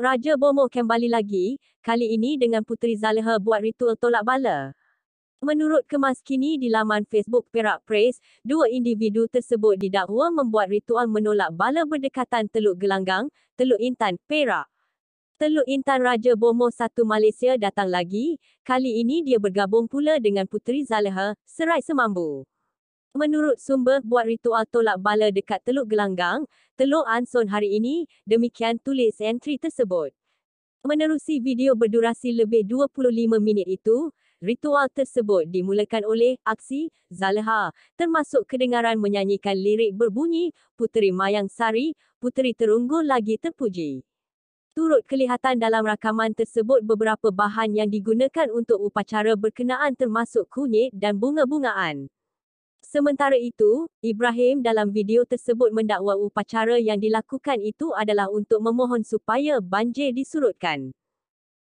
Raja Bomo kembali lagi, kali ini dengan Puteri Zaleha buat ritual tolak bala. Menurut kemaskini di laman Facebook Perak Press, dua individu tersebut didakwa membuat ritual menolak bala berdekatan Teluk Gelanggang, Teluk Intan, Perak. Teluk Intan Raja Bomo satu Malaysia datang lagi, kali ini dia bergabung pula dengan Puteri Zaleha, Serai Semambu. Menurut sumber buat ritual tolak bala dekat Teluk Gelanggang, Teluk Anson hari ini, demikian tulis entry tersebut. Menerusi video berdurasi lebih 25 minit itu, ritual tersebut dimulakan oleh aksi zaleha, termasuk kedengaran menyanyikan lirik berbunyi Puteri Mayang Sari, Puteri Terunggul lagi terpuji. Turut kelihatan dalam rakaman tersebut beberapa bahan yang digunakan untuk upacara berkenaan termasuk kunyit dan bunga-bungaan. Sementara itu, Ibrahim dalam video tersebut mendakwa upacara yang dilakukan itu adalah untuk memohon supaya banjir disurutkan.